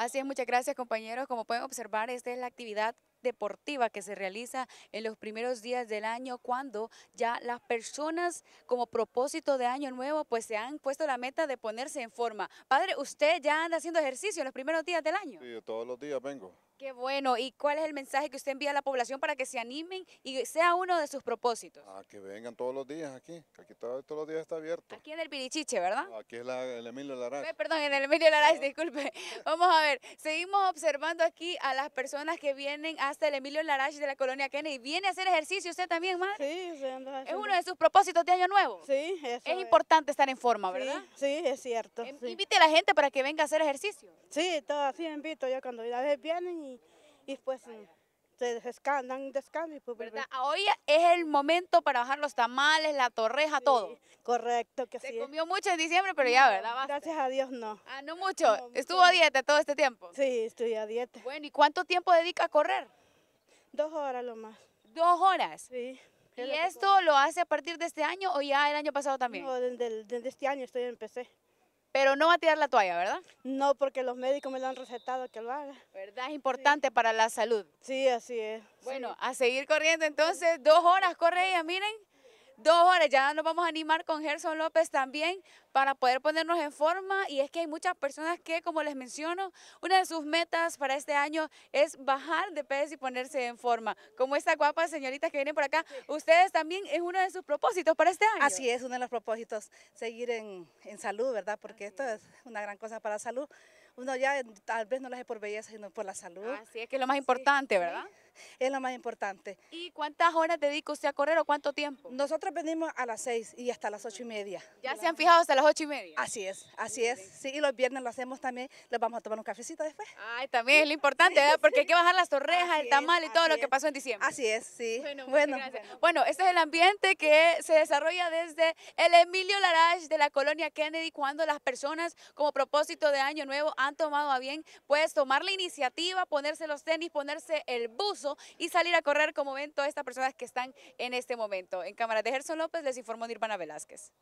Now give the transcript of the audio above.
Así es, muchas gracias compañeros. Como pueden observar, esta es la actividad deportiva que se realiza en los primeros días del año cuando ya las personas como propósito de año nuevo pues se han puesto la meta de ponerse en forma. Padre, usted ya anda haciendo ejercicio en los primeros días del año. Sí, todos los días vengo. Qué bueno. ¿Y cuál es el mensaje que usted envía a la población para que se animen y sea uno de sus propósitos? Ah, que vengan todos los días aquí, aquí todos los días está abierto. Aquí en el Pirichiche, ¿verdad? aquí es el Emilio Laraz. perdón, en el Emilio Laraz, disculpe. Vamos a ver, seguimos observando aquí a las personas que vienen a hasta el Emilio Larache de la colonia Kennedy. ¿Viene a hacer ejercicio usted también, madre? Sí, sí ¿Es uno de sus propósitos de Año Nuevo? Sí, eso Es, importante estar en forma, ¿verdad? Sí, es cierto. Em, invite a la gente para que venga a hacer ejercicio. Sí, todo así invito yo cuando ya vienen y, pues mm, se descan, dan Y pues, ¿verdad? Hoy es el momento para bajar los tamales, la torreja, todo. Correcto, que sí. Se comió mucho en diciembre, pero ya, ¿verdad? Gracias a Dios, no. Ah, no mucho. ¿Estuvo a dieta todo este tiempo? Sí, estoy a dieta. Bueno, ¿y cuánto tiempo dedica a correr? Dos horas lo más. ¿Dos horas? Sí. ¿Y esto lo hace a partir de este año o ya el año pasado también? No, desde, este año estoy empecé. Pero no va a tirar la toalla, ¿verdad? No, porque los médicos me lo han recetado que lo haga. ¿Verdad? Es importante para la salud. Sí, así es. Bueno, a seguir corriendo entonces, dos horas corre ella, miren dos horas, ya nos vamos a animar con Gerson López también para poder ponernos en forma y es que hay muchas personas que, como les menciono, una de sus metas para este año es bajar de peso y ponerse en forma. Como esta guapa señorita que viene por acá, ustedes también es uno de sus propósitos para este año. Así es, uno de los propósitos, seguir en, salud, ¿verdad? Porque esto es. una gran cosa para la salud. Uno ya tal vez no lo hace por belleza, sino por la salud. Así es que es lo más importante, ¿verdad? es lo más importante. ¿Y cuántas horas dedica usted a correr o cuánto tiempo? Nosotros venimos a las 6 y hasta las ocho y media. ¿Ya se han fijado hasta las ocho y media? Así es, así es. Sí, y los viernes lo hacemos también, les vamos a tomar un cafecito después. Ay, también es lo importante, ¿verdad? Porque hay que bajar las torrejas, el tamal y todo lo que pasó en diciembre. Así es, sí. Bueno, bueno. bueno, este es el ambiente que se desarrolla desde el Emilio Larage de la colonia Kennedy cuando las personas como propósito de año nuevo han tomado a bien pues tomar la iniciativa, ponerse los tenis, ponerse el buzo y salir a correr como ven todas estas personas que están en este momento. En cámara de Gerson López les informó Nirvana Velázquez.